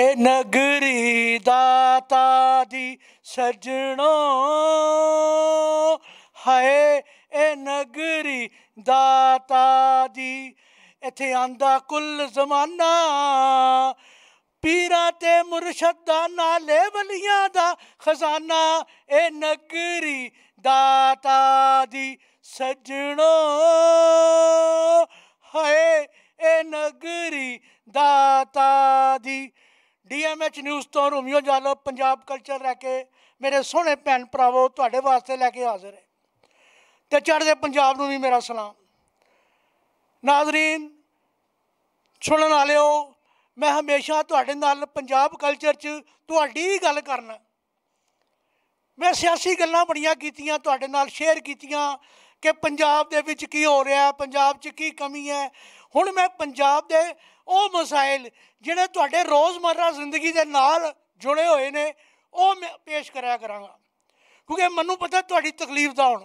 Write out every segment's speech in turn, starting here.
ਏ ਨਗਰੀ ਦਾਤਾ ਦੀ ਸਜਣੋ ਹਾਏ ਏ ਨਗਰੀ ਦਾਤਾ ਦੀ ਇੱਥੇ ਆਂਦਾ ਕੁੱਲ ਜ਼ਮਾਨਾ ਪੀਰਾ ਤੇ ਮੁਰਸ਼ਦ ਦਾ ਨਾਲੇ ਵਲੀਆਂ ਦਾ ਖਜ਼ਾਨਾ ਏ ਨਗਰੀ ਦਾਤਾ ਦੀ ਸਜਣੋ ਹਾਏ ਏ ਨਗਰੀ ਦਾਤਾ ਦੀ ਡੀਐਮਐਚ ਨਿਊਜ਼ ਤੋਂ ਰੋਮੀਓ ਜਾਲੋ ਪੰਜਾਬ ਕਲਚਰ ਲੈ ਕੇ ਮੇਰੇ ਸੋਹਣੇ ਭੈਣ ਭਰਾਵੋ ਤੁਹਾਡੇ ਵਾਸਤੇ ਲੈ ਕੇ ਹਾਜ਼ਰ ਹੈ ਤੇ ਚੜ੍ਹਦੇ ਪੰਜਾਬ ਨੂੰ ਵੀ ਮੇਰਾ ਸਲਾਮ ਨਾਜ਼ਰੀਨ ਸੁਣਨ ਵਾਲਿਓ ਮੈਂ ਹਮੇਸ਼ਾ ਤੁਹਾਡੇ ਨਾਲ ਪੰਜਾਬ ਕਲਚਰ 'ਚ ਤੁਹਾਡੀ ਹੀ ਗੱਲ ਕਰਨਾ ਮੈਂ ਸਿਆਸੀ ਗੱਲਾਂ ਬੜੀਆਂ ਕੀਤੀਆਂ ਤੁਹਾਡੇ ਨਾਲ ਸ਼ੇਅਰ ਕੀਤੀਆਂ ਕਿ ਪੰਜਾਬ ਦੇ ਵਿੱਚ ਕੀ ਹੋ ਰਿਹਾ ਪੰਜਾਬ 'ਚ ਕੀ ਕਮੀ ਹੈ ਹੁਣ ਮੈਂ ਪੰਜਾਬ ਦੇ ਉਹ ਮਸਾਇਲ ਜਿਹੜੇ ਤੁਹਾਡੇ ਰੋਜ਼ਮਰਰਾ ਜ਼ਿੰਦਗੀ ਦੇ ਨਾਲ ਜੁੜੇ ਹੋਏ ਨੇ ਉਹ ਮੈਂ ਪੇਸ਼ ਕਰਿਆ ਕਰਾਂਗਾ ਕਿਉਂਕਿ ਮੈਨੂੰ ਪਤਾ ਤੁਹਾਡੀ ਤਕਲੀਫ ਦਾ ਹੁਣ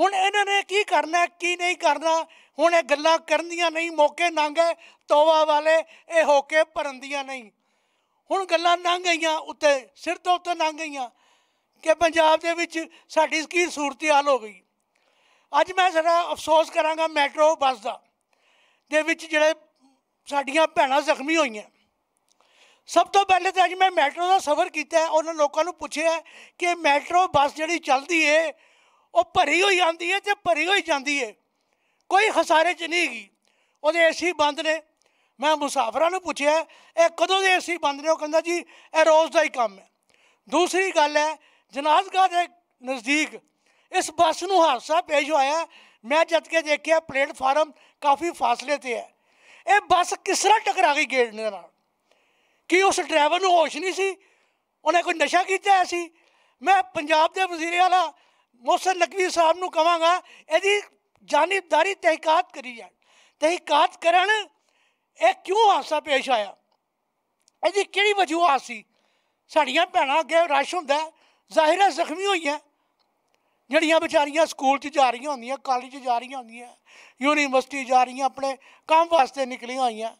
ਹੁਣ ਇਹਨਾਂ ਨੇ ਕੀ ਕਰਨਾ ਕੀ ਨਹੀਂ ਕਰਨਾ ਹੁਣ ਇਹ ਗੱਲਾਂ ਕਰਨ ਦੀਆਂ ਨਹੀਂ ਮੌਕੇ ਨੰਗੇ ਤੋਵਾ ਵਾਲੇ ਇਹ ਹੋ ਕੇ ਭਰਨ ਦੀਆਂ ਨਹੀਂ ਹੁਣ ਗੱਲਾਂ ਨੰਗ ਗਈਆਂ ਉੱਤੇ ਸਿਰ ਤੋਂ ਉੱਤੇ ਨੰਗ ਗਈਆਂ ਕਿ ਪੰਜਾਬ ਦੇ ਵਿੱਚ ਸਾਡੀ ਕੀ ਸੂਰਤ ਹਾਲ ਹੋ ਗਈ ਅੱਜ ਮੈਂ ਜ਼ਰਾ ਅਫਸੋਸ ਕਰਾਂਗਾ ਮੈਟਰੋ ਬੱਸ ਦਾ ਦੇ ਵਿੱਚ ਜਿਹੜੇ ਸਾਡੀਆਂ ਭੈਣਾਂ ਜ਼ਖਮੀ ਹੋਈਆਂ ਸਭ ਤੋਂ ਪਹਿਲੇ ਤਾਂ ਅੱਜ ਮੈਂ ਮੈਟਰੋ ਦਾ ਸਫ਼ਰ ਕੀਤਾ ਉਹਨਾਂ ਲੋਕਾਂ ਨੂੰ ਪੁੱਛਿਆ ਕਿ ਮੈਟਰੋ ਬੱਸ ਜਿਹੜੀ ਚੱਲਦੀ ਏ ਉਹ ਭਰੀ ਹੋਈ ਜਾਂਦੀ ਏ ਤੇ ਭਰੀ ਹੋਈ ਜਾਂਦੀ ਏ ਕੋਈ ਖਸਾਰੇ 'ਚ ਨਹੀਂ ਗਈ ਉਹਦੇ ਏਸੀ ਬੰਦ ਨੇ ਮੈਂ ਮੁਸਾਫਰਾਂ ਨੂੰ ਪੁੱਛਿਆ ਇਹ ਕਦੋਂ ਦੇ ਏਸੀ ਬੰਦ ਨੇ ਉਹ ਕਹਿੰਦਾ ਜੀ ਇਹ ਰੋਜ਼ ਦਾ ਹੀ ਕੰਮ ਹੈ ਦੂਸਰੀ ਗੱਲ ਹੈ ਜਨਾਜ਼ਗਾਹ ਦੇ ਨਜ਼ਦੀਕ ਇਸ ਬੱਸ ਨੂੰ ਹਾਦਸਾ ਪੇਸ਼ ਹੋਇਆ मैं जद के देखे प्लेटफार्म काफ़ी फासले से है ये बस किस तरह टकरा गई गेट ने कि उस ड्रैवर ड्राइवर होश नहीं सी उन्हें कोई नशा किया मैं पंजाब के वजीर आला मोहसन नकवी साहब न कह यदि तहकात करी जाए तहकात कर क्यों हादसा पेश आया यदि कि सी साड़िया भैन अगर रश हों जाहिर जख्मी हुई हैं ਜਿਹੜੀਆਂ ਵਿਚਾਰੀਆਂ ਸਕੂਲ 'ਚ ਜਾ ਰਹੀਆਂ ਹੁੰਦੀਆਂ ਕਾਲਜ 'ਚ ਜਾ ਰਹੀਆਂ ਹੁੰਦੀਆਂ ਯੂਨੀਵਰਸਿਟੀ ਜਾ ਰਹੀਆਂ ਆਪਣੇ ਕੰਮ ਵਾਸਤੇ ਨਿਕਲੀਆਂ ਹੋਈਆਂ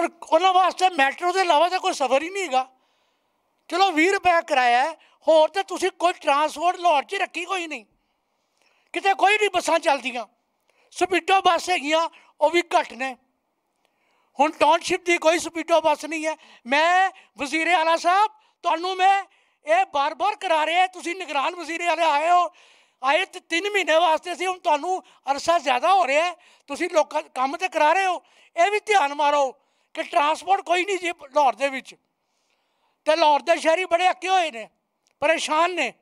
ਔਰ ਉਹਨਾਂ ਵਾਸਤੇ ਮੈਟਰੋ ਦੇ ਇਲਾਵਾ ਤਾਂ ਕੋਈ ਸਫ਼ਰ ਹੀ ਨਹੀਂਗਾ ਚਲੋ 20 ਰੁਪਏ ਕਿਰਾਇਆ ਹੋਰ ਤੇ ਤੁਸੀਂ ਕੋਈ ਟਰਾਂਸਪੋਰਟ ਲੋੜ 'ਚ ਰੱਖੀ ਕੋਈ ਨਹੀਂ ਕਿਤੇ ਕੋਈ ਨਹੀਂ ਬੱਸਾਂ ਚੱਲਦੀਆਂ ਸਪੀਡੋ ਬੱਸ ਹੈਗੀਆਂ ਉਹ ਵੀ ਘੱਟ ਨੇ ਹੁਣ ਟਾਊਨਸ਼ਿਪ ਦੀ ਕੋਈ ਸਪੀਡੋ ਬੱਸ ਨਹੀਂ ਹੈ ਮੈਂ ਵਜ਼ੀਰ ਆਲਾ ਸਾਹਿਬ ਤੁਹਾਨੂੰ ਮੈਂ ਇਹ ਬਾਰ-ਬਾਰ ਕਰਾ ਰਹੇ ਤੁਸੀਂ ਨਿਗਰਾਨ ਵਜ਼ੀਰੇ ਵਾਲੇ ਆਏ ਹੋ ਆਏ ਤੇ 3 ਮਹੀਨੇ ਵਾਸਤੇ ਸੀ ਹੁਣ ਤੁਹਾਨੂੰ ਅਰਸਾ ਜ਼ਿਆਦਾ ਹੋ ਰਿਹਾ ਤੁਸੀਂ ਲੋਕਾਂ ਕੰਮ ਤੇ ਕਰਾ ਰਹੇ ਹੋ ਇਹ ਵੀ ਧਿਆਨ ਮਾਰੋ ਕਿ ਟਰਾਂਸਪੋਰਟ ਕੋਈ ਨਹੀਂ ਜੀ ਲਾਹੌਰ ਦੇ ਵਿੱਚ ਤੇ ਲਾਹੌਰ ਦੇ ਸ਼ਹਿਰੀ ਬੜੇ ਅੱਕੇ ਹੋਏ ਨੇ ਪਰੇਸ਼ਾਨ ਨੇ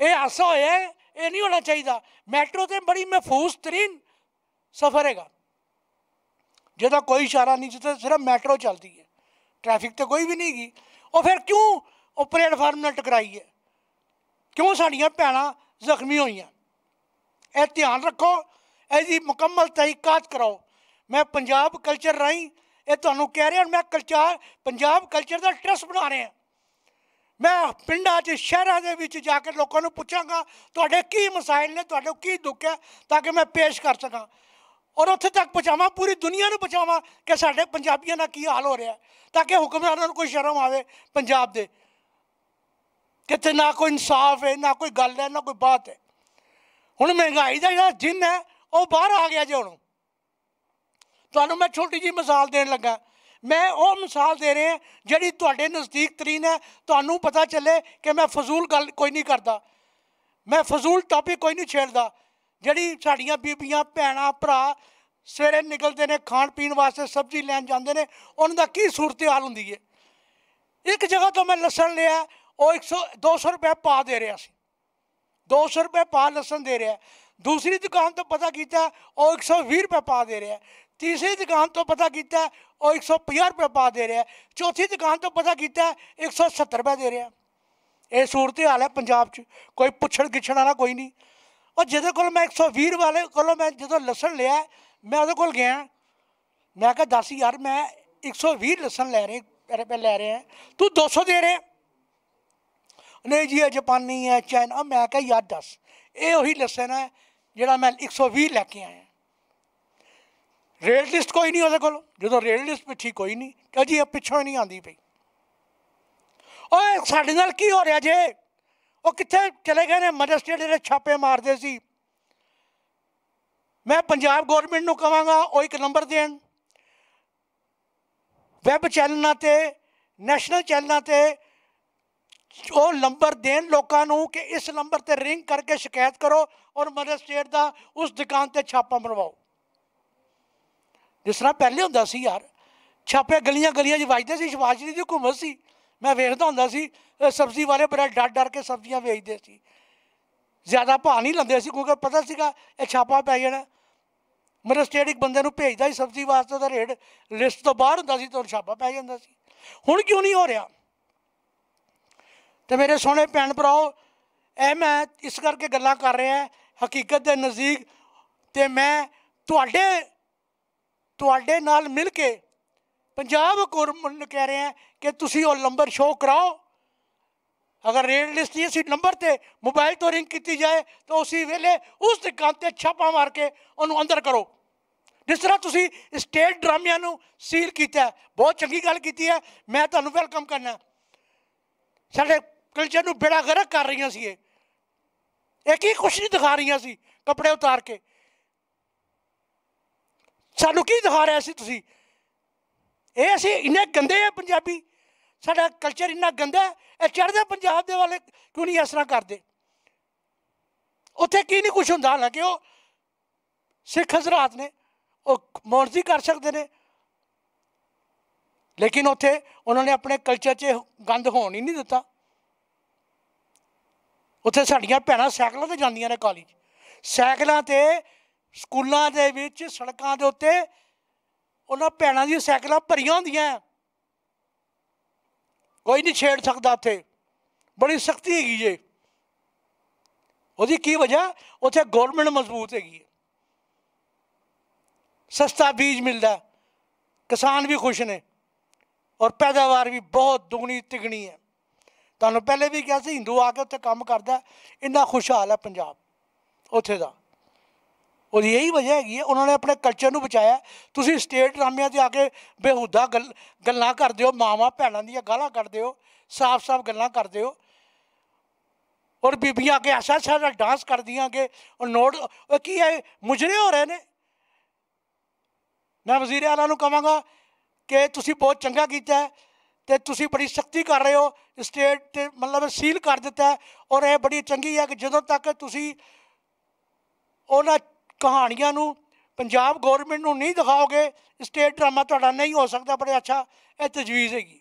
ਇਹ ਆਸਾ ਹੋਇਆ ਇਹ ਨਹੀਂ ਹੋਣਾ ਚਾਹੀਦਾ ਮੈਟਰੋ ਤੇ ਬੜੀ ਮਹਿਫੂਜ਼ ਤਰੀਨ ਸਫ਼ਰ ਹੈਗਾ ਜਿਹਦਾ ਕੋਈ ਇਸ਼ਾਰਾ ਨਹੀਂ ਜਿੱਥੇ ਸਿਰਫ ਮੈਟਰੋ ਚੱਲਦੀ ਹੈ ਟ੍ਰੈਫਿਕ ਤੇ ਕੋਈ ਵੀ ਨਹੀਂ ਗਈ ਉਹ ਫਿਰ ਕਿਉਂ ਉਹ ਪਲੇਟਫਾਰਮ ਨਾਲ ਟਕਰਾਈ ਹੈ ਕਿਉਂ ਸਾਡੀਆਂ ਭੈਣਾਂ ਜ਼ਖਮੀ ਹੋਈਆਂ ਇਹ ਧਿਆਨ ਰੱਖੋ ਜੀ ਮੁਕੰਮਲ ਤਹਿਕਾਤ ਕਰਾਓ ਮੈਂ ਪੰਜਾਬ ਕਲਚਰ ਰਾਈ ਇਹ ਤੁਹਾਨੂੰ ਕਹਿ ਰਿਹਾ ਮੈਂ ਕਲਚਰ ਪੰਜਾਬ ਕਲਚਰ ਦਾ ਟ੍ਰਸ ਬਣਾ ਰਿਹਾ ਮੈਂ ਪਿੰਡਾਂ 'ਚ ਸ਼ਹਿਰਾਂ ਦੇ ਵਿੱਚ ਜਾ ਕੇ ਲੋਕਾਂ ਨੂੰ ਪੁੱਛਾਂਗਾ ਤੁਹਾਡੇ ਕੀ ਮਸਾਇਲ ਨੇ ਤੁਹਾਡੇ ਕੀ ਦੁੱਖ ਹੈ ਤਾਂ ਕਿ ਮੈਂ ਪੇਸ਼ ਕਰ ਸਕਾਂ और उत्थे तक पहुँचाव पूरी दुनिया को पहुँचाव कि साढ़े पंजाबियों का की हाल हो रहा है ताकि हुक्मरान कोई शर्म आए पंजाब दे कितने ना कोई इंसाफ है ना कोई गल है ना कोई बात है हूँ महंगाई का जो जिन है वह बहर आ गया जो हूँ तो मैं छोटी जी मिसाल दे लगा मैं वो मिसाल दे रहा जी थोड़े नज़दीक तरीन है तू पता चले कि मैं फजूल गल कोई नहीं करता मैं फजूल टॉपिक कोई नहीं छेड़ता ਜਿਹੜੀ ਸਾਡੀਆਂ ਬੀਬੀਆਂ ਭੈਣਾਂ ਭਰਾ ਸਵੇਰੇ ਨਿਕਲਦੇ ਨੇ ਖਾਣ ਪੀਣ ਵਾਸਤੇ ਸਬਜ਼ੀ ਲੈਣ ਜਾਂਦੇ ਨੇ ਉਹਨਾਂ ਦਾ ਕੀ ਸੂਰਤ ਹਾਲ ਹੁੰਦੀ ਹੈ ਇੱਕ ਜਗ੍ਹਾ ਤੋਂ ਮੈਂ ਲਸਣ ਲਿਆ ਉਹ 100 200 ਰੁਪਏ ਪਾ ਦੇ ਰਿਹਾ ਸੀ 200 ਰੁਪਏ ਪਾ ਲਸਣ ਦੇ ਰਿਹਾ ਦੂਸਰੀ ਦੁਕਾਨ ਤੋਂ ਪਤਾ ਕੀਤਾ ਉਹ 120 ਰੁਪਏ ਪਾ ਦੇ ਰਿਹਾ ਤੀਸਰੀ ਦੁਕਾਨ ਤੋਂ ਪਤਾ ਕੀਤਾ ਉਹ 150 ਰੁਪਏ ਪਾ ਦੇ ਰਿਹਾ ਚੌਥੀ ਦੁਕਾਨ ਤੋਂ ਪਤਾ ਕੀਤਾ 170 ਰੁਪਏ ਦੇ ਰਿਹਾ ਇਹ ਸੂਰਤ ਹਾਲ ਹੈ ਪੰਜਾਬ 'ਚ ਕੋਈ ਪੁੱਛਣ ਗਿੱਛਣ ਵਾਲਾ ਕੋਈ ਨਹੀਂ और जो को मैं एक सौ भी वाले को मैं जो लसन लिया मैं वो को गया मैं क्या दस यार मैं एक सौ भी लसन लै रहे रुपये लै रहे हैं तू दो सौ दे रहे नहीं जी है जापानी है चाइना मैं क्या यार दस ये उ लसन है जोड़ा मैं एक सौ भी लैके आया रेल लिस्ट कोई नहीं को जो रेल लिस्ट पिछी कोई नहीं अजी पिछों नहीं आती पी और साढ़े न हो रहा जे ਉਹ ਕਿੱਥੇ ਚਲੇ ਗਏ ਨੇ ਸਟੇਟ ਜਿਹੜੇ ਛਾਪੇ ਮਾਰਦੇ ਸੀ ਮੈਂ ਪੰਜਾਬ ਗਵਰਨਮੈਂਟ ਨੂੰ ਕਹਾਂਗਾ ਉਹ ਇੱਕ ਨੰਬਰ ਦੇਣ ਵੈਬ ਚੈਨਲਾਂ ਤੇ ਨੈਸ਼ਨਲ ਚੈਨਲਾਂ ਤੇ ਉਹ ਨੰਬਰ ਦੇਣ ਲੋਕਾਂ ਨੂੰ ਕਿ ਇਸ ਨੰਬਰ ਤੇ ਰਿੰਗ ਕਰਕੇ ਸ਼ਿਕਾਇਤ ਕਰੋ ਔਰ ਸਟੇਟ ਦਾ ਉਸ ਦੁਕਾਨ ਤੇ ਛਾਪਾ ਮਰਵਾਓ ਜਿਸ ਤਰ੍ਹਾਂ ਪਹਿਲੇ ਹੁੰਦਾ ਸੀ ਯਾਰ ਛਾਪੇ ਗਲੀਆਂ ਗਲੀਆਂ 'ਚ ਵੱਜਦੇ ਸੀ ਸ਼ਵਾਜਰੀ ਦੀ ਹਕੂਮਤ ਸੀ ਮੈਂ ਵੇਖਦਾ ਹੁੰਦਾ ਸੀ ਸਬਜ਼ੀ ਵਾਲੇ ਬੜਾ ਡਰ ਡਰ ਕੇ ਸਬਜ਼ੀਆਂ ਵੇਚਦੇ ਸੀ ਜ਼ਿਆਦਾ ਭਾਅ ਨਹੀਂ ਲੈਂਦੇ ਸੀ ਕਿਉਂਕਿ ਪਤਾ ਸੀਗਾ ਇਹ ਛਾਪਾ ਪੈ ਜਾਣਾ ਮੇਰੇ ਸਟੇਟਿਕ ਬੰਦੇ ਨੂੰ ਭੇਜਦਾ ਸੀ ਸਬਜ਼ੀ ਵਾਸਤੇ ਦਾ ਰੇਟ ਲਿਸਟ ਤੋਂ ਬਾਹਰ ਹੁੰਦਾ ਸੀ ਤਾਂ ਛਾਪਾ ਪੈ ਜਾਂਦਾ ਸੀ ਹੁਣ ਕਿਉਂ ਨਹੀਂ ਹੋ ਰਿਹਾ ਤੇ ਮੇਰੇ ਸੋਹਣੇ ਭੈਣ ਭਰਾਓ ਐ ਮੈਂ ਇਸ ਕਰਕੇ ਗੱਲਾਂ ਕਰ ਰਿਹਾ ਹਕੀਕਤ ਦੇ ਨਜ਼ਦੀਕ ਤੇ ਮੈਂ ਤੁਹਾਡੇ ਤੁਹਾਡੇ ਨਾਲ ਮਿਲ ਕੇ ਪੰਜਾਬ ਹਕੂਮਤ ਨੂੰ ਕਹਿ ਰਹੇ ਕਿ ਤੁਸੀਂ ਉਹ ਨੰਬਰ ਸ਼ੋਅ ਕਰਾਓ ਅਗਰ ਰੇਡ ਲਿਸਟ ਨਹੀਂ ਸੀ ਨੰਬਰ ਤੇ ਮੋਬਾਈਲ ਤੋਂ ਰਿੰਗ ਕੀਤੀ ਜਾਏ ਤਾਂ ਉਸੇ ਵੇਲੇ ਉਸ ਦੁਕਾਨ ਤੇ ਛਾਪਾ ਮਾਰ ਕੇ ਉਹਨੂੰ ਅੰਦਰ ਕਰੋ ਜਿਸ ਤਰ੍ਹਾਂ ਤੁਸੀਂ ਸਟੇਟ ਡਰਾਮਿਆਂ ਨੂੰ ਸੀਲ ਕੀਤਾ ਬਹੁਤ ਚੰਗੀ ਗੱਲ ਕੀਤੀ ਹੈ ਮੈਂ ਤੁਹਾਨੂੰ ਵੈਲਕਮ ਕਰਨਾ ਸਾਡੇ ਕਲਚਰ ਨੂੰ ਬੇੜਾ ਗਰਕ ਕਰ ਰਹੀਆਂ ਸੀ ਇਹ ਇੱਕ ਹੀ ਨਹੀਂ ਦਿਖਾ ਰਹੀਆਂ ਸੀ ਕੱਪੜੇ ਉਤਾਰ ਕੇ ਸਾਨੂੰ ਕੀ ਦਿਖਾ ਰਿਹਾ ਸੀ ਤੁਸੀਂ ਇਹ ਅਸੀਂ ਇੰਨੇ ਗੰਦੇ ਆ ਪੰਜਾਬੀ ਸਾਡਾ ਕਲਚਰ ਇੰਨਾ ਗੰਦਾ ਇਹ ਚੜਦੇ ਪੰਜਾਬ ਦੇ ਵਾਲੇ ਕਿਉਂ ਨਹੀਂ ਇਸ ਤਰ੍ਹਾਂ ਕਰਦੇ ਉੱਥੇ ਕੀ ਨਹੀਂ ਕੁਝ ਹੁੰਦਾ ਹਾਲਾਂਕਿ ਉਹ ਸਿੱਖ ਹਜ਼ਰਤ ਨੇ ਉਹ ਮੌਰਜ਼ੀ ਕਰ ਸਕਦੇ ਨੇ ਲੇਕਿਨ ਉੱਥੇ ਉਹਨਾਂ ਨੇ ਆਪਣੇ ਕਲਚਰ 'ਚ ਗੰਦ ਹੋਣ ਹੀ ਨਹੀਂ ਦਿੱਤਾ ਉੱਥੇ ਸਾਡੀਆਂ ਭੈਣਾਂ ਸਾਈਕਲਾਂ ਤੇ ਜਾਂਦੀਆਂ ਨੇ ਕਾਲਜ ਸਾਈਕਲਾਂ ਤੇ ਸਕੂਲਾਂ ਦੇ ਵਿੱਚ ਸੜਕਾਂ ਦੇ ਉੱਤੇ ਉਹਨਾਂ ਭੈਣਾਂ ਦੀਆਂ ਸਾਈਕਲਾਂ ਭਰੀਆਂ ਹੁੰਦੀਆਂ ਕੋਈ ਨਹੀਂ ਛੇੜ ਸਕਦਾ ਉੱਥੇ ਬੜੀ ਸਖਤੀ ਹੈਗੀ ਜੇ ਉਹਦੀ ਕੀ ਵਜ੍ਹਾ ਉੱਥੇ ਗਵਰਨਮੈਂਟ ਮਜ਼ਬੂਤ ਹੈਗੀ ਹੈ ਸਸਤਾ ਬੀਜ ਮਿਲਦਾ ਕਿਸਾਨ ਵੀ ਖੁਸ਼ ਨੇ ਔਰ ਪੈਦਾਵਾਰ ਵੀ ਬਹੁਤ ਦੁਗਣੀ ਤਿਗਣੀ ਹੈ ਤੁਹਾਨੂੰ ਪਹਿਲੇ ਵੀ ਕਿਹਾ ਸੀ ਹਿੰਦੂ ਆ ਕੇ ਉੱਥੇ ਕੰਮ ਕਰਦਾ ਇੰਨਾ ਖੁਸ਼ਹਾਲ ਹੈ ਪੰਜਾਬ ਉੱਥੇ ਦਾ ਉਹਦੀ ਇਹੀ ਵਜ੍ਹਾ ਹੈਗੀ ਹੈ ਉਹਨਾਂ ਨੇ ਆਪਣੇ ਕਲਚਰ ਨੂੰ ਬਚਾਇਆ ਤੁਸੀਂ ਸਟੇਟ ਡਰਾਮਿਆਂ ਤੇ ਆ ਕੇ ਬੇਹੂਦਾ ਗੱਲਾਂ ਕਰਦੇ ਹੋ ਮਾਵਾਂ ਭੈਣਾਂ ਦੀਆਂ ਗਾਲਾਂ ਕੱਢਦੇ ਹੋ ਸਾਫ਼-ਸਾਫ਼ ਗੱਲਾਂ ਕਰਦੇ ਹੋ ਔਰ ਬੀਬੀਆਂ ਕੇ ਐਸਾ ਸਾਰਾ ਡਾਂਸ ਕਰਦੀਆਂ ਕਿ ਉਹ ਨੋਟ ਕੀ ਹੈ ਮੁਜਰੇ ਹੋ ਰਹੇ ਨੇ ਮੈਂ ਵਜ਼ੀਰ ਆਲਾ ਨੂੰ ਕਹਾਂਗਾ ਕਿ ਤੁਸੀਂ ਬਹੁਤ ਚੰਗਾ ਕੀਤਾ ਤੇ ਤੁਸੀਂ ਬੜੀ ਸ਼ਕਤੀ ਕਰ ਰਹੇ ਹੋ ਸਟੇਟ ਤੇ ਮਤਲਬ ਸੀਲ ਕਰ ਦਿੱਤਾ ਔਰ ਇਹ ਬੜੀ ਚੰਗੀ ਹੈ ਕਿ ਜਦੋਂ ਤੱਕ ਤੁਸੀਂ ਉਹਨਾਂ ਕਹਾਣੀਆਂ ਨੂੰ ਪੰਜਾਬ ਗਵਰਨਮੈਂਟ ਨੂੰ ਨਹੀਂ ਦਿਖਾਓਗੇ ਸਟੇਟ ਡਰਾਮਾ ਤੁਹਾਡਾ ਨਹੀਂ ਹੋ ਸਕਦਾ ਪਰ ਅੱਛਾ ਇਹ ਤਜਵੀਜ਼ ਹੈਗੀ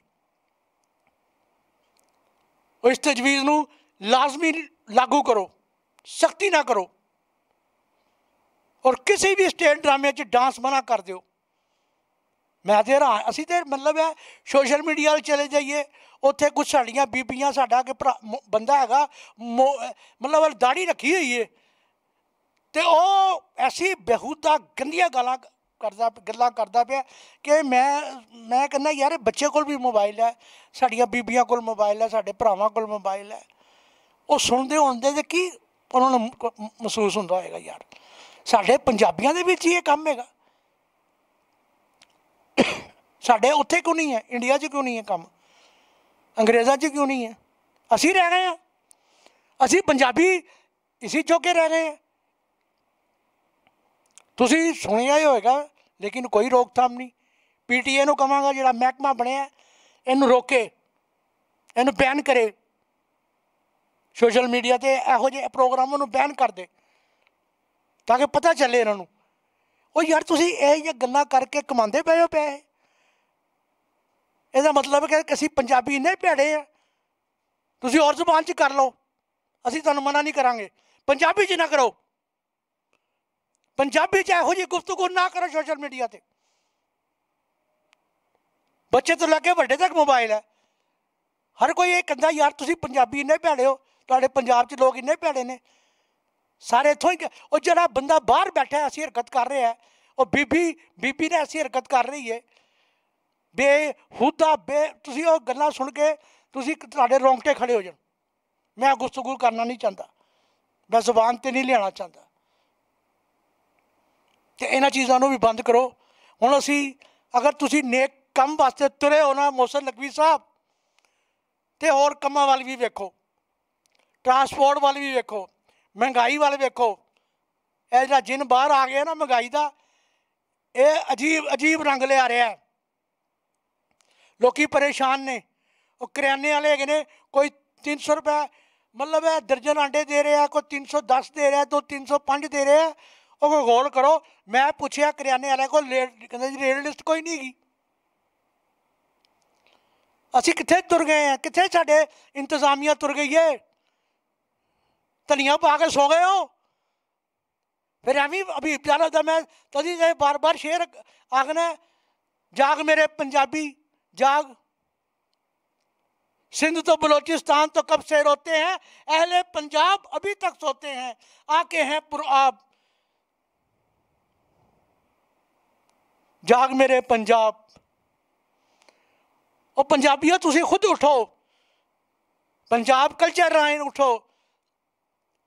ਉਹ ਇਸ ਤਜਵੀਜ਼ ਨੂੰ ਲਾਜ਼ਮੀ ਲਾਗੂ ਕਰੋ ਸ਼ਕਤੀ ਨਾ ਕਰੋ ਔਰ ਕਿਸੇ ਵੀ ਸਟੇਟ ਡਰਾਮੇ 'ਚ ਡਾਂਸ ਮਨਾ ਕਰ ਦਿਓ ਮੈਂ ਤੇ ਹਾਂ ਅਸੀਂ ਤੇ ਮਤਲਬ ਹੈ ਸੋਸ਼ਲ ਮੀਡੀਆ 'ਤੇ ਚਲੇ ਜਾਈਏ ਉੱਥੇ ਕੁਛ ਸਾਡੀਆਂ ਬੀਬੀਆਂ ਸਾਡਾ ਕਿ ਬੰਦਾ ਹੈਗਾ ਮਤਲਬ ਦਾੜੀ ਰੱਖੀ ਹੋਈ ਏ ਤੇ ਉਹ ਐਸੀ ਬੇਹੂਦਾ ਗੰਦੀਆਂ ਗੱਲਾਂ ਕਰਦਾ ਗੱਲਾਂ ਕਰਦਾ ਪਿਆ ਕਿ ਮੈਂ ਮੈਂ ਕਹਿੰਦਾ ਯਾਰ ਬੱਚੇ ਕੋਲ ਵੀ ਮੋਬਾਈਲ ਹੈ ਸਾਡੀਆਂ ਬੀਬੀਆਂ ਕੋਲ ਮੋਬਾਈਲ ਹੈ ਸਾਡੇ ਭਰਾਵਾਂ ਕੋਲ ਮੋਬਾਈਲ ਹੈ ਉਹ ਸੁਣਦੇ ਹੁੰਦੇ ਤੇ ਕੀ ਉਹਨਾਂ ਨੂੰ ਮਹਿਸੂਸ ਹੁੰਦਾ ਹੋਏਗਾ ਯਾਰ ਸਾਡੇ ਪੰਜਾਬੀਆਂ ਦੇ ਵਿੱਚ ਹੀ ਇਹ ਕੰਮ ਹੈਗਾ ਸਾਡੇ ਉੱਥੇ ਕਿਉਂ ਨਹੀਂ ਹੈ ਇੰਡੀਆ 'ਚ ਕਿਉਂ ਨਹੀਂ ਹੈ ਕੰਮ ਅੰਗਰੇਜ਼ਾਂ 'ਚ ਕਿਉਂ ਨਹੀਂ ਹੈ ਅਸੀਂ ਰਹਿ ਰਹੇ ਹਾਂ ਅਸੀਂ ਪੰਜਾਬੀ ਇਸੇ ਚੋਕੇ ਰਹਿ ਰਹੇ ਹਾਂ ਤੁਸੀਂ ਸੁਣਿਆ ਹੀ ਹੋਵੇਗਾ ਲੇਕਿਨ ਕੋਈ ਰੋਕਥਾਮ ਨਹੀਂ ਪੀਟੀਏ ਨੂੰ ਕਵਾਂਗਾ ਜਿਹੜਾ ਮਹਿਕਮਾ ਬਣਿਆ ਇਹਨੂੰ ਰੋਕੇ ਇਹਨੂੰ ਬੈਨ ਕਰੇ ਸੋਸ਼ਲ ਮੀਡੀਆ ਤੇ ਇਹੋ ਜਿਹੇ ਪ੍ਰੋਗਰਾਮਾਂ ਨੂੰ ਬੈਨ ਕਰ ਦੇ ਤਾਂ ਕਿ ਪਤਾ ਚੱਲੇ ਇਹਨਾਂ ਨੂੰ ਉਹ ਯਾਰ ਤੁਸੀਂ ਇਹ ਜਿਹੇ ਗੱਲਾਂ ਕਰਕੇ ਕਮਾਉਂਦੇ ਪਏ ਹੋ ਪਏ ਇਹਦਾ ਮਤਲਬ ਹੈ ਕਿ ਅਸੀਂ ਪੰਜਾਬੀ ਨਹੀਂ ਭੇੜੇ ਆ ਤੁਸੀਂ ਹੋਰ ਜ਼ੁਬਾਨ 'ਚ ਕਰ ਲਓ ਅਸੀਂ ਤੁਹਾਨੂੰ ਮਨਾ ਨਹੀਂ ਕਰਾਂਗੇ ਪੰਜਾਬੀ 'ਚ ਨਾ ਕਰੋ ਪੰਜਾਬੀ 'ਚ ਇਹੋ ਜੀ ਗੁਫ਼ਤਗੂ ਨਾ ਕਰੋ ਸੋਸ਼ਲ ਮੀਡੀਆ ਤੇ ਬੱਚੇ ਤੋਂ ਲੱਗੇ ਵੱਡੇ ਤੱਕ ਮੋਬਾਈਲ ਹੈ ਹਰ ਕੋਈ ਇਹ ਕਹਿੰਦਾ ਯਾਰ ਤੁਸੀਂ ਪੰਜਾਬੀ ਇੰਨੇ ਭੈੜੇ ਹੋ ਤੁਹਾਡੇ ਪੰਜਾਬ 'ਚ ਲੋਕ ਇੰਨੇ ਭੈੜੇ ਨੇ ਸਾਰੇ ਇਥੋਂ ਹੀ ਉਹ ਜਿਹੜਾ ਬੰਦਾ ਬਾਹਰ ਬੈਠਾ ਅਸੀਂ ਹਰਕਤ ਕਰ ਰਿਹਾ ਉਹ ਬੀਬੀ ਬੀਬੀ ਨੇ ਅਸੀਂ ਹਰਕਤ ਕਰ ਰਹੀ ਹੈ ਬੇ ਹੁਦਾ ਬੇ ਤੁਸੀਂ ਉਹ ਗੱਲਾਂ ਸੁਣ ਕੇ ਤੁਸੀਂ ਤੁਹਾਡੇ ਰੋਂਗਟੇ ਖੜੇ ਹੋ ਜਾਣ ਮੈਂ ਗੁੱਸਗੁਰ ਕਰਨਾ ਨਹੀਂ ਚਾਹੁੰਦਾ ਮੈਂ ਜ਼ੁਬਾਨ ਤੇ ਨਹੀਂ ਲਿਆਣਾ ਚਾਹੁੰਦਾ ਤੇ ਇਹਨਾਂ ਚੀਜ਼ਾਂ ਨੂੰ ਵੀ ਬੰਦ ਕਰੋ ਹੁਣ ਅਸੀਂ ਅਗਰ ਤੁਸੀਂ ਨੇਕ ਕੰਮ ਵਾਸਤੇ ਤੁਰੇ ਹੋ ਨਾ ਮੋਸਨ ਲਖਵੀ ਸਾਹਿਬ ਤੇ ਹੋਰ ਕੰਮਾਂ ਵਾਲੀ ਵੀ ਵੇਖੋ ਟਰਾਂਸਪੋਰਟ ਵਾਲੀ ਵੀ ਵੇਖੋ ਮਹਿੰਗਾਈ ਵਾਲੇ ਵੇਖੋ ਇਹ ਜਿਹੜਾ ਜਿੰਨ ਬਾਹਰ ਆ ਗਿਆ ਨਾ ਮਹਿੰਗਾਈ ਦਾ ਇਹ ਅਜੀਬ ਅਜੀਬ ਰੰਗ ਲਿਆ ਰਿਹਾ ਲੋਕੀ ਪਰੇਸ਼ਾਨ ਨੇ ਉਹ ਕਰਿਆਨੇ ਵਾਲੇ ਹੈਗੇ ਨੇ ਕੋਈ 300 ਰੁਪਏ ਮਤਲਬ ਹੈ ਦਰਜਨ ਆਂਡੇ ਦੇ ਰਿਹਾ ਕੋਈ 310 ਦੇ ਰਿਹਾ ਤੋਂ 305 ਦੇ ਰਿਹਾ और कोई गौर करो मैं पूछा करियाने वाले को रेल लिस्ट कोई नहीं हैगी असं कितने तुर गए हैं कितने साढ़े इंतजामिया तुर गई है धनिया पा के सो गए हो फिर एवं अभी ज्यादा दम है तभी बार बार शेर आखना जाग मेरे पंजाबी जाग सिंध तो बलोचिस्तान तो कब से रोते हैं अहले पंजाब अभी तक सोते हैं आके हैं पुरआब ਜਾਗ ਮੇਰੇ ਪੰਜਾਬ ਉਹ ਪੰਜਾਬੀਓ ਤੁਸੀਂ ਖੁਦ ਉਠੋ ਪੰਜਾਬ ਕਲਚਰ ਰਾਹੀਂ ਉਠੋ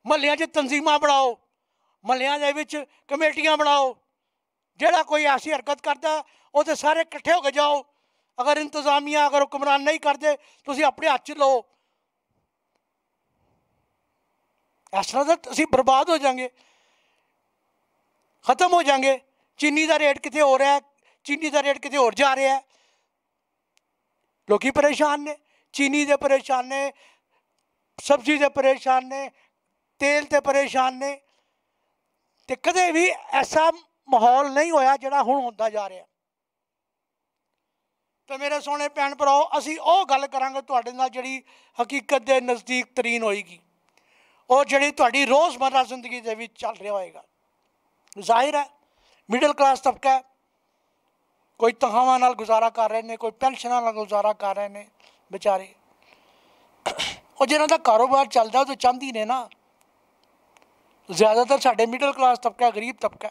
ਮਹੱਲਿਆਂ 'ਚ ਤਨਜ਼ੀਮਾਂ ਬਣਾਓ ਮਹੱਲਿਆਂ ਦੇ ਵਿੱਚ ਕਮੇਟੀਆਂ ਬਣਾਓ ਜਿਹੜਾ ਕੋਈ ਐਸੀ ਹਰਕਤ ਕਰਦਾ ਉਹ ਤੇ ਸਾਰੇ ਇਕੱਠੇ ਹੋ ਕੇ ਜਾਓ ਅਗਰ ਇੰਤਜ਼ਾਮੀਆ ਅਗਰ ਹੁਕਮਰਾਨ ਨਹੀਂ ਕਰਦੇ ਤੁਸੀਂ ਆਪਣੇ ਹੱਥ 'ਚ ਲਓ ਇਸ ਤਰ੍ਹਾਂ ਤਾਂ ਅਸੀਂ ਬਰਬਾਦ ਹੋ ਜਾਾਂਗੇ ਖਤਮ ਹੋ ਜਾਾਂਗੇ ਚੀਨੀ ਦਾ ਰੇਟ ਕਿੱਥੇ ਹੋ ਰਿਹਾ ਚੀਨੀ ਦਾ ਰੇਟ ਕਿੱਥੇ ਹੋਰ ਜਾ ਰਿਹਾ ਲੋਕੀ ਪਰੇਸ਼ਾਨ ਨੇ ਚੀਨੀ ਦੇ ਪਰੇਸ਼ਾਨ ਨੇ ਸਬਜ਼ੀ ਦੇ ਪਰੇਸ਼ਾਨ ਨੇ ਤੇਲ ਤੇ ਪਰੇਸ਼ਾਨ ਨੇ ਤੇ ਕਦੇ ਵੀ ਐਸਾ ਮਾਹੌਲ ਨਹੀਂ ਹੋਇਆ ਜਿਹੜਾ ਹੁਣ ਹੁੰਦਾ ਜਾ ਰਿਹਾ ਤੇ ਮੇਰੇ ਸੋਹਣੇ ਭੈਣ ਭਰਾਓ ਅਸੀਂ ਉਹ ਗੱਲ ਕਰਾਂਗੇ ਤੁਹਾਡੇ ਨਾਲ ਜਿਹੜੀ ਹਕੀਕਤ ਦੇ ਨਜ਼ਦੀਕ ਤਰੀਨ ਹੋਏਗੀ ਉਹ ਜਿਹੜੀ ਤੁਹਾਡੀ ਰੋਜ਼ਮਰਰਾ ਜ਼ਿੰਦਗੀ ਦੇ ਵਿੱਚ ਚੱਲ ਰਿਹਾ ਹੋਏਗਾ ਜ਼ਾਹਿਰ ਹੈ ਮਿਡਲ ਕਲਾਸ ਤਬਕਾ ਕੋਈ ਤਨਖਾਹਾਂ ਨਾਲ ਗੁਜ਼ਾਰਾ ਕਰ ਰਹੇ ਨੇ ਕੋਈ ਪੈਨਸ਼ਨਾਂ ਨਾਲ ਗੁਜ਼ਾਰਾ ਕਰ ਰਹੇ ਨੇ ਵਿਚਾਰੇ ਉਹ ਜਿਹਨਾਂ ਦਾ ਕਾਰੋਬਾਰ ਚੱਲਦਾ ਉਹ ਤਾਂ ਚਾਹੁੰਦੀ ਨੇ ਨਾ ਜ਼ਿਆਦਾਤਰ ਸਾਡੇ ਮਿਡਲ ਕਲਾਸ ਤਬਕਾ ਗਰੀਬ ਤਬਕਾ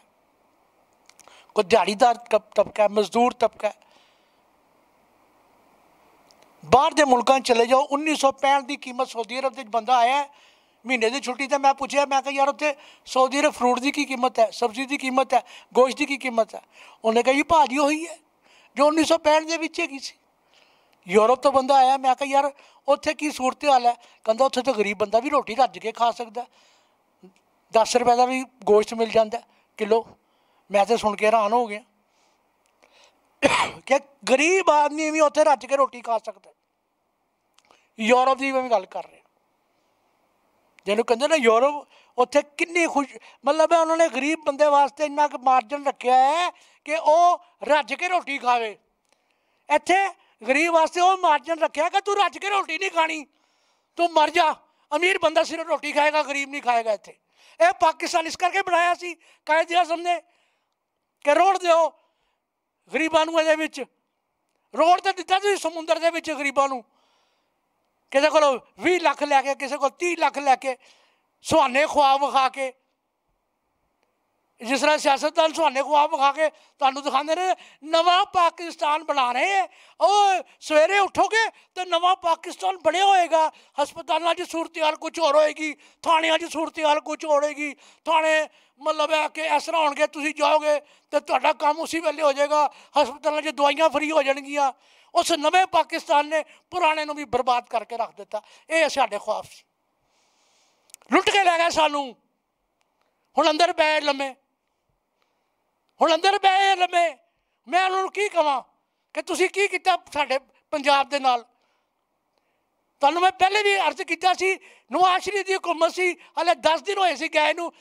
ਕੋ ਦਿਹਾੜੀਦਾਰ ਤਬਕਾ ਮਜ਼ਦੂਰ ਤਬਕਾ ਬਾਹਰ ਦੇ ਮੁਲਕਾਂ ਚਲੇ ਜਾਓ 1965 ਦੀ ਕੀਮਤ ਸਾਊਦੀ ਅਰਬ ਦੇ ਬੰਦਾ ਆਇਆ ਮਹੀਨੇ ਦੀ ਛੁੱਟੀ ਤੇ ਮੈਂ ਪੁੱਛਿਆ ਮੈਂ ਕਿਹਾ ਯਾਰ ਉੱਥੇ ਸੌਦੀ ਦੇ ਫਰੂਟ ਦੀ ਕੀ ਕੀਮਤ ਹੈ ਸਬਜ਼ੀ ਦੀ ਕੀਮਤ ਹੈ ਗੋਸ਼ਤ ਦੀ ਕੀ ਕੀਮਤ ਹੈ ਉਹਨੇ ਕਿਹਾ ਇਹ ਭਾਜੀ ਹੋਈ ਹੈ ਜੋ 1965 ਦੇ ਵਿੱਚ ਹੈਗੀ ਸੀ ਯੂਰਪ ਤੋਂ ਬੰਦਾ ਆਇਆ ਮੈਂ ਕਿਹਾ ਯਾਰ ਉੱਥੇ ਕੀ ਸੂਰਤ ਹਾਲ ਹੈ ਕਹਿੰਦਾ ਉੱਥੇ ਤਾਂ ਗਰੀਬ ਬੰਦਾ ਵੀ ਰੋਟੀ ਰੱਜ ਕੇ ਖਾ ਸਕਦਾ 10 ਰੁਪਏ ਦਾ ਵੀ ਗੋਸ਼ਤ ਮਿਲ ਜਾਂਦਾ ਕਿਲੋ ਮੈਂ ਤਾਂ ਸੁਣ ਕੇ ਹੈਰਾਨ ਹੋ ਗਿਆ ਕਿ ਗਰੀਬ ਆਦਮੀ ਵੀ ਉੱਥੇ ਰੱਜ ਕੇ ਰੋਟੀ ਖਾ ਸਕਦਾ ਯੂਰਪ ਦੀ ਵੀ ਗੱਲ ਕਰ ਰਿਹਾ ਜਿਹਨੂੰ ਕਹਿੰਦੇ ਨਾ ਯੂਰਪ ਉੱਥੇ ਕਿੰਨੀ ਖੁਸ਼ ਮਤਲਬ ਹੈ ਉਹਨਾਂ ਨੇ ਗਰੀਬ ਬੰਦੇ ਵਾਸਤੇ ਇੰਨਾ ਕੁ ਮਾਰਜਨ ਰੱਖਿਆ ਹੈ ਕਿ ਉਹ ਰੱਜ ਕੇ ਰੋਟੀ ਖਾਵੇ ਇੱਥੇ ਗਰੀਬ ਵਾਸਤੇ ਉਹ ਮਾਰਜਨ ਰੱਖਿਆ ਕਿ ਤੂੰ ਰੱਜ ਕੇ ਰੋਟੀ ਨਹੀਂ ਖਾਣੀ ਤੂੰ ਮਰ ਜਾ ਅਮੀਰ ਬੰਦਾ ਸਿਰਫ ਰੋਟੀ ਖਾਏਗਾ ਗਰੀਬ ਨਹੀਂ ਖਾਏਗਾ ਇੱਥੇ ਇਹ ਪਾਕਿਸਤਾਨ ਇਸ ਕਰਕੇ ਬਣਾਇਆ ਸੀ ਕਾਇਦ ਆਜ਼ਮ ਨੇ ਕਿ ਰੋੜ ਦਿਓ ਗਰੀਬਾਂ ਨੂੰ ਇਹਦੇ ਵਿੱਚ ਰੋਡ ਤੇ ਦਿੱਤਾ ਸੀ ਸਮੁੰਦਰ ਦੇ ਵਿੱਚ ਗਰੀਬਾਂ ਨੂੰ किसी को भी लख लैके किसी को तीह लख लैके सुहाने खुआ विखा के जिस तरह सियासतदान सुहाने खुआ विखा के तहू दिखाते नवा पाकिस्तान बना रहे हैं और सवेरे उठोगे तो नवा पाकिस्तान बने होएगा च सूरत हाल कुछ और होएगी थाने सूरत हाल कुछ और होगी थाने मतलब है कि इस तरह होगे तुम जाओगे तो काम उसी वेले हो जाएगा हस्पताल दवाइया फ्री हो जाएगियाँ ਉਸ ਨਵੇਂ ਪਾਕਿਸਤਾਨ ਨੇ ਪੁਰਾਣੇ ਨੂੰ ਵੀ ਬਰਬਾਦ ਕਰਕੇ ਰੱਖ ਦਿੱਤਾ ਇਹ ਸਾਡੇ ਖੁਆਫ ਸੀ ਲੁੱਟ ਕੇ ਲੈ ਗਏ ਸਾਨੂੰ ਹੁਣ ਅੰਦਰ ਬੈ ਲੰਮੇ ਹੁਣ ਅੰਦਰ ਬੈ ਲੰਮੇ ਮੈਂ ਉਹਨਾਂ ਨੂੰ ਕੀ ਕਹਾਂ ਕਿ ਤੁਸੀਂ ਕੀ ਕੀਤਾ ਸਾਡੇ ਪੰਜਾਬ ਦੇ ਨਾਲ ਤੁਹਾਨੂੰ ਮੈਂ ਪਹਿਲੇ ਵੀ ਅਰਜ਼ ਕੀਤਾ ਸੀ ਨਵਾਸ਼ਰੀ ਦੀ ਹਕੂਮਤ ਸੀ ਹਲੇ 10 ਦਿਨ ਹੋਏ ਸੀ ਗਏ ਨੂੰ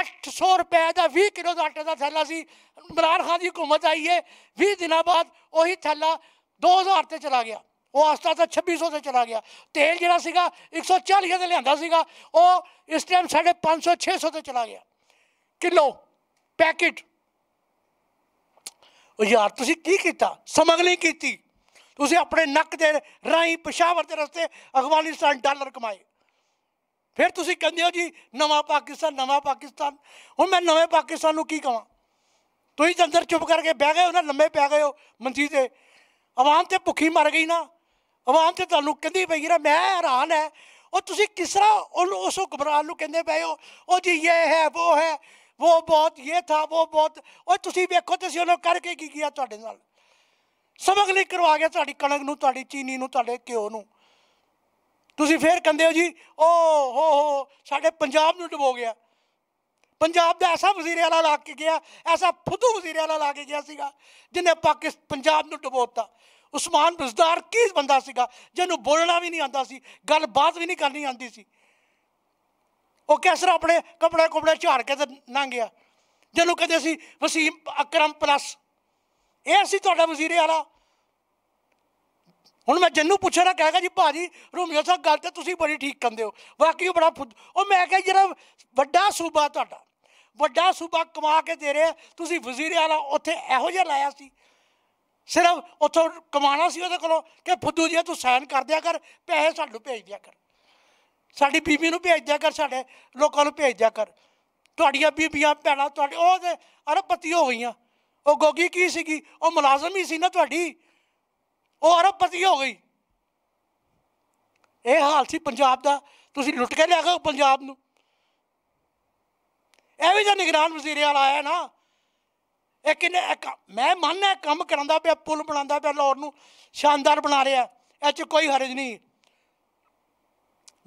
800 ਰੁਪਏ ਦਾ 20 ਕਿਲੋ ਦਾ ਆਟੇ ਦਾ ਥੈਲਾ ਸੀ ਇਮਰਾਨ ਖਾਨ ਦੀ ਹਕੂਮਤ ਆਈ ਹੈ 20 ਦਿਨਾਂ ਬਾਅਦ ਉਹੀ ਥੈਲਾ दो हज़ार से चला गया वो आस्ता आस्ता तो छब्बी सौ से चला गया तेल जरा एक सौ चाली से लिया इस टाइम साढ़े पांच सौ छे सौ से चला गया किलो पैकेट यार तुम की समगलिंग की अपने नक् के राही पेशावर के रस्ते अफगानिस्तान डालर कमाए फिर तुम कहते हो जी नवा पाकिस्तान नवा पाकिस्तान हम मैं नवे पाकिस्तान की कह तुम तो अंदर चुप करके बह गए हो ना लंबे पै गए हो मंजी से ਆਵਾਮ ਤੇ ਭੁੱਖੀ ਮਰ ਗਈ ਨਾ ਆਵਾਮ ਤੇ ਤੁਹਾਨੂੰ ਕਹਿੰਦੀ ਪਈ ਨਾ ਮੈਂ ਹੈਰਾਨ ਹੈ ਉਹ ਤੁਸੀਂ ਕਿਸ ਤਰ੍ਹਾਂ ਉਹ ਉਸ ਘਬਰਾਲ ਨੂੰ ਕਹਿੰਦੇ ਪਏ ਹੋ ਉਹ ਜੀ ਇਹ ਹੈ ਉਹ ਹੈ ਉਹ ਬਹੁਤ ਇਹ ਥਾ ਉਹ ਬਹੁਤ ਉਹ ਤੁਸੀਂ ਵੇਖੋ ਤੁਸੀਂ ਉਹਨੂੰ ਕਰਕੇ ਕੀ ਕੀਤਾ ਤੁਹਾਡੇ ਨਾਲ ਸਬਕ ਨਹੀਂ ਕਰਵਾ ਗਿਆ ਤੁਹਾਡੀ ਕਣਕ ਨੂੰ ਤੁਹਾਡੀ ਚੀਨੀ ਨੂੰ ਤੁਹਾਡੇ ਘਿਓ ਨੂੰ ਤੁਸੀਂ ਫੇਰ ਕਹਿੰਦੇ ਹੋ ਜੀ ਓ ਹੋ ਹੋ ਸਾਡੇ ਪੰਜਾਬ ਨੂੰ ਡਬੋ ਗਿਆ ਪੰਜਾਬ ਦਾ ਐਸਾ ਵਜ਼ੀਰ ਆਲਾ ਲਾ ਕੇ ਗਿਆ ਐਸਾ ਫੁੱਦੂ ਵਜ਼ੀਰ ਆਲਾ ਲਾ ਕੇ ਗਿਆ ਸੀਗਾ ਜਿਹਨੇ ਪਾਕਿਸਤਾਨ ਪੰਜਾਬ ਨੂੰ ਡੁਬੋਤਾ ਉਸਮਾਨ ਬਜ਼ਦਾਰ ਕੀ ਬੰਦਾ ਸੀਗਾ ਜਿਹਨੂੰ ਬੋਲਣਾ ਵੀ ਨਹੀਂ ਆਂਦਾ ਸੀ ਗੱਲਬਾਤ ਵੀ ਨਹੀਂ ਕਰਨੀ ਆਂਦੀ ਸੀ ਉਹ ਕੈਸਰ ਆਪਣੇ ਕਪੜੇ ਕਪੜੇ ਝਾੜ ਕੇ ਤੇ ਨੰਗਿਆ ਗਿਆ ਜਿਹਨੂੰ ਕਹਿੰਦੇ ਸੀ ਵਸੀਮ ਅਕਰਮ ਪਲੱਸ ਇਹ ਸੀ ਤੁਹਾਡਾ ਵਜ਼ੀਰ ਆਲਾ ਹੁਣ ਮੈਂ ਜੰਨੂ ਪੁੱਛ ਰਿਹਾ ਕਹੇਗਾ ਜੀ ਭਾਜੀ ਰੂਮੀਓ ਸਾਹਿਬ ਗੱਲ ਤੇ ਤੁਸੀਂ ਬੜੀ ਠੀਕ ਕਹਿੰਦੇ ਹੋ ਵਾਕਈ ਬੜਾ ਉਹ ਮੈਂ ਕਹਿੰਦਾ ਜਿਹੜਾ ਵੱਡਾ ਸੂਬਾ ਤੁਹਾਡਾ ਵੱਡਾ ਸੂਬਾ ਕਮਾ ਕੇ ਦੇ ਰਿਹਾ ਤੁਸੀਂ ਵਜ਼ੀਰ ਆਲਾ ਉੱਥੇ ਇਹੋ ਜਿਹਾ ਲਾਇਆ ਸੀ ਸਿਰਫ ਉੱਥੋਂ ਕਮਾਣਾ ਸੀ ਉਹਦੇ ਕੋਲੋਂ ਕਿ ਫੁੱਦੂ ਜੀ ਤੂੰ ਸਾਈਨ ਕਰ ਦਿਆ ਕਰ ਪੈਸੇ ਸਾਨੂੰ ਭੇਜ ਦਿਆ ਕਰ ਸਾਡੀ ਬੀਬੀ ਨੂੰ ਭੇਜ ਦਿਆ ਕਰ ਸਾਡੇ ਲੋਕਾਂ ਨੂੰ ਭੇਜ ਦਿਆ ਕਰ ਤੁਹਾਡੀਆਂ ਬੀਬੀਆਂ ਭੈਣਾਂ ਤੁਹਾਡੇ ਉਹ ਅਰਬ ਅਰਬਪਤੀ ਹੋ ਗਈਆਂ ਉਹ ਗੋਗੀ ਕੀ ਸੀਗੀ ਉਹ ਮੁਲਾਜ਼ਮ ਹੀ ਸੀ ਨਾ ਤੁਹਾਡੀ ਉਹ ਅਰਬਪਤੀ ਹੋ ਗਈ ਇਹ ਹਾਲ ਸੀ ਪੰਜਾਬ ਦਾ ਤੁਸੀਂ ਲੁੱਟ ਕੇ ਲਿਆ ਗਏ ਪੰਜਾਬ ਨੂੰ ਐਵੇਂ ਜਿਹਾ ਨਿਗਰਾਨ ਵਜ਼ੀਰ ਵਾਲਾ ਆਇਆ ਨਾ ਇਹ ਕਿੰਨੇ ਮੈਂ ਮੰਨਿਆ ਕੰਮ ਕਰਾਂਦਾ ਪਿਆ ਪੁਲ ਬਣਾਉਂਦਾ ਪਿਆ ਲਾਹੌਰ ਨੂੰ ਸ਼ਾਨਦਾਰ ਬਣਾ ਰਿਹਾ ਇਹ ਚ ਕੋਈ ਹਰਜ ਨਹੀਂ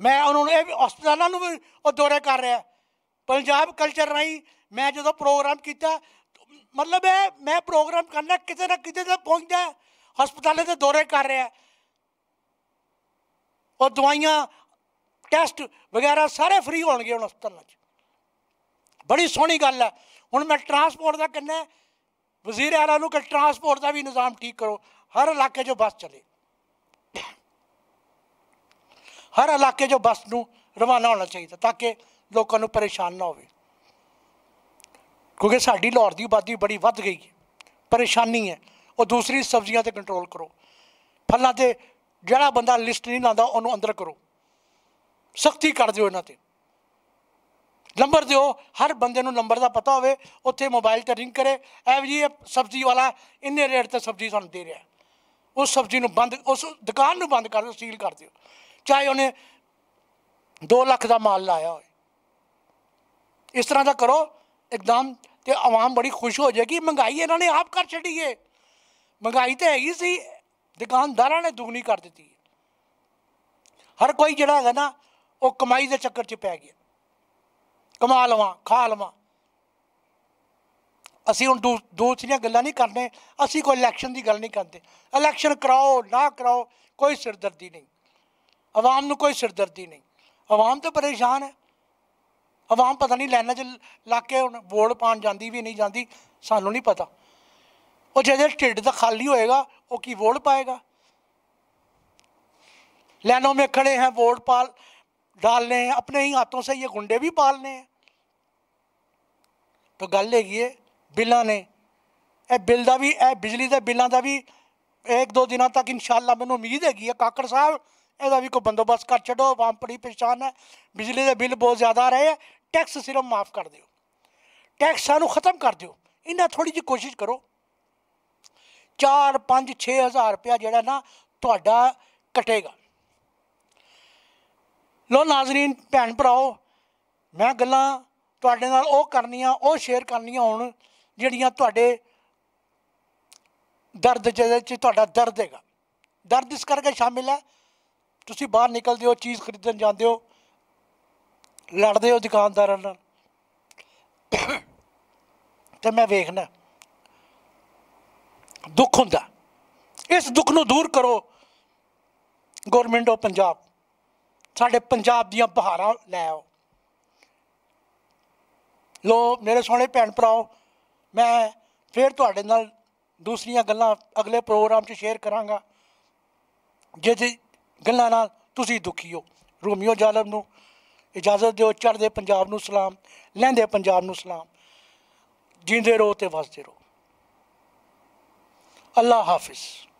ਮੈਂ ਉਹਨਾਂ ਨੂੰ ਇਹ ਹਸਪਤਾਲਾਂ ਨੂੰ ਵੀ ਉਹ ਦੌਰੇ ਕਰ ਰਿਹਾ ਪੰਜਾਬ ਕਲਚਰ ਰਾਈ ਮੈਂ ਜਦੋਂ ਪ੍ਰੋਗਰਾਮ ਕੀਤਾ ਮਤਲਬ ਇਹ ਮੈਂ ਪ੍ਰੋਗਰਾਮ ਕਰਨਾ ਕਿਤੇ ਨਾ ਕਿਤੇ ਤੇ ਪਹੁੰਚਦਾ ਹਸਪਤਾਲਾਂ ਦੇ ਦੌਰੇ ਕਰ ਰਿਹਾ ਉਹ ਦਵਾਈਆਂ ਟੈਸਟ ਵਗੈਰਾ ਸਾਰੇ ਫ੍ਰੀ ਹੋਣਗੇ ਹੁਣ ਹਸਪਤਾਲਾਂ 'ਚ ਬੜੀ ਸੋਹਣੀ ਗੱਲ ਹੈ ਹੁਣ ਮੈਂ ਟਰਾਂਸਪੋਰਟ ਦਾ ਕਹਿੰਦਾ ਵਜ਼ੀਰ ਆਲਾ ਨੂੰ ਕਿ ਟਰਾਂਸਪੋਰਟ ਦਾ ਵੀ ਨਿਜ਼ਾਮ ਠੀਕ ਕਰੋ ਹਰ ਇਲਾਕੇ 'ਚੋਂ ਬੱਸ ਚੱਲੇ ਹਰ ਇਲਾਕੇ 'ਚੋਂ ਬੱਸ ਨੂੰ ਰਵਾਨਾ ਹੋਣਾ ਚਾਹੀਦਾ ਤਾਂ ਕਿ ਲੋਕਾਂ ਨੂੰ ਪਰੇਸ਼ਾਨ ਨਾ ਹੋਵੇ ਕਿਉਂਕਿ ਸਾਡੀ ਲਾਹੌਰ ਦੀ ਆਬਾਦੀ ਬੜੀ ਵੱਧ ਗਈ ਹੈ ਪਰੇਸ਼ਾਨੀ ਹੈ ਉਹ ਦੂਸਰੀ ਸਬਜ਼ੀਆਂ ਤੇ ਕੰਟਰੋਲ ਕਰੋ ਫਲਾਂ ਤੇ ਜਿਹੜਾ ਬੰਦਾ ਲਿਸਟ ਨਹੀਂ ਲਾਉਂਦਾ ਉਹਨੂੰ ਅੰਦਰ ਕਰੋ ਸਖਤੀ ਕਰ ਦਿਓ ਇਹਨਾਂ ਤੇ ਨੰਬਰ ਦਿਓ ਹਰ ਬੰਦੇ ਨੂੰ ਨੰਬਰ ਦਾ ਪਤਾ ਹੋਵੇ ਉੱਥੇ ਮੋਬਾਈਲ ਤੇ ਰਿੰਗ ਕਰੇ ਐ ਜੀ ਇਹ ਸਬਜ਼ੀ ਵਾਲਾ ਇੰਨੇ ਰੇਟ ਤੇ ਸਬਜ਼ੀ ਸਾਨੂੰ ਦੇ ਰਿਹਾ ਉਸ ਸਬਜ਼ੀ ਨੂੰ ਬੰਦ ਉਸ ਦੁਕਾਨ ਨੂੰ ਬੰਦ ਕਰ ਦਿਓ ਸੀਲ ਕਰ ਦਿਓ ਚਾਹੇ ਉਹਨੇ 2 ਲੱਖ ਦਾ ਮਾਲ ਲਾਇਆ ਹੋਵੇ ਇਸ ਤਰ੍ਹਾਂ ਦਾ ਕਰੋ ਇੱਕਦਮ ਤੇ ਆਵਾਮ ਬੜੀ ਖੁਸ਼ ਹੋ ਜਾਏਗੀ ਮਹਿੰਗਾਈ ਇਹਨਾਂ ਨੇ ਆਪ ਕਰ ਛੱਡੀ ਏ ਮਹਿੰਗਾਈ ਤੇ ਹੈਗੀ ਸੀ ਦੁਕਾਨਦਾਰਾਂ ਨੇ ਦੁਗਣੀ ਕਰ ਦਿੱਤੀ ਹਰ ਕੋਈ ਜਿਹੜਾ ਹੈਗਾ ਨਾ ਉਹ ਕਮਾਈ ਦੇ ਚੱਕਰ 'ਚ ਪੈ ਗਿਆ कमा लव खा लव असी हूँ दू दो गल नहीं करने असी कोई इलैक्शन की गल नहीं करते इलैक्शन कराओ ना कराओ कोई सिरदर्दी नहीं आवाम अवाम कोई सिरदर्दी नहीं आवाम तो परेशान है अवाम पता नहीं लाइना च ला के वोट पा जाती भी नहीं जाती सानू नहीं पता और जो ढिड खाली होएगा वह कि वोट पाएगा लाइनों में खड़े हैं वोट पाल डालने अपने ही हाथों से ये गुंडे भी पालने हैं ਪਰ ਗੱਲ ਹੈਗੀ ਹੈ ਬਿੱਲਾਂ ਨੇ ਇਹ ਬਿੱਲ ਦਾ ਵੀ ਇਹ ਬਿਜਲੀ ਦੇ ਬਿੱਲਾਂ ਦਾ ਵੀ ਇੱਕ ਦੋ ਦਿਨਾਂ ਤੱਕ ਇਨਸ਼ਾਅੱਲਾ ਮੈਨੂੰ ਉਮੀਦ ਹੈਗੀ ਹੈ ਕਾਕੜ ਸਾਹਿਬ ਇਹਦਾ ਵੀ ਕੋਈ ਬੰਦੋਬਸਤ ਕਰ ਛੱਡੋ ਆਪਾਂ ਬੜੀ ਪਰੇਸ਼ਾਨ ਹੈ ਬਿਜਲੀ ਦੇ ਬਿੱਲ ਬਹੁਤ ਜ਼ਿਆਦਾ ਆ ਰਹੇ ਹੈ ਟੈਕਸ ਸਿਰਫ ਮਾਫ ਕਰ ਦਿਓ ਟੈਕਸ ਸਾਨੂੰ ਖਤਮ ਕਰ ਦਿਓ ਇਹਨਾਂ ਥੋੜੀ ਜਿਹੀ ਕੋਸ਼ਿਸ਼ ਕਰੋ 4 5 6000 ਰੁਪਿਆ ਜਿਹੜਾ ਨਾ ਤੁਹਾਡਾ ਕਟੇਗਾ ਲੋ ਨਾਜ਼ਰੀਨ ਭੈਣ ਭਰਾਓ ਮੈਂ ਗੱਲਾਂ ਤੁਹਾਡੇ ਨਾਲ ਉਹ ਕਰਨੀਆਂ ਉਹ ਸ਼ੇਅਰ ਕਰਨੀਆਂ ਹੋਣ ਜਿਹੜੀਆਂ ਤੁਹਾਡੇ ਦਰਦ ਜਿਹਦੇ 'ਚ ਤੁਹਾਡਾ ਦਰਦ ਹੈਗਾ ਦਰਦ ਇਸ ਕਰਕੇ ਸ਼ਾਮਿਲ ਹੈ ਤੁਸੀਂ ਬਾਹਰ ਨਿਕਲਦੇ ਹੋ ਚੀਜ਼ ਖਰੀਦਣ ਜਾਂਦੇ ਹੋ ਲੜਦੇ ਹੋ ਦੁਕਾਨਦਾਰਾਂ ਨਾਲ ਤੇ ਮੈਂ ਵੇਖਣਾ ਦੁੱਖ ਹੁੰਦਾ ਇਸ ਦੁੱਖ ਨੂੰ ਦੂਰ ਕਰੋ ਗਵਰਨਮੈਂਟ ਆਫ ਪੰਜਾਬ ਸਾਡੇ ਪੰਜਾਬ ਦੀਆਂ ਬਹਾਰਾਂ ਲੈ ਆਓ ਲੋ ਮੇਰੇ ਸੋਹਣੇ ਭੈਣ ਭਰਾਓ ਮੈਂ ਫੇਰ ਤੁਹਾਡੇ ਨਾਲ ਦੂਸਰੀਆਂ ਗੱਲਾਂ ਅਗਲੇ ਪ੍ਰੋਗਰਾਮ 'ਚ ਸ਼ੇਅਰ ਕਰਾਂਗਾ ਜੇ ਜੀ ਗੱਲਾਂ ਨਾਲ ਤੁਸੀਂ ਦੁਖੀ ਹੋ ਰੋਮੀਓ ਜਾਲਮ ਨੂੰ ਇਜਾਜ਼ਤ ਦਿਓ ਚੜ੍ਹਦੇ ਪੰਜਾਬ ਨੂੰ ਸਲਾਮ ਲੈਂਦੇ ਪੰਜਾਬ ਨੂੰ ਸਲਾਮ ਜਿੰਦੇ ਰਹੋ ਤੇ ਵਸਦੇ ਰਹੋ ਅੱਲਾ ਹਾਫਿਜ਼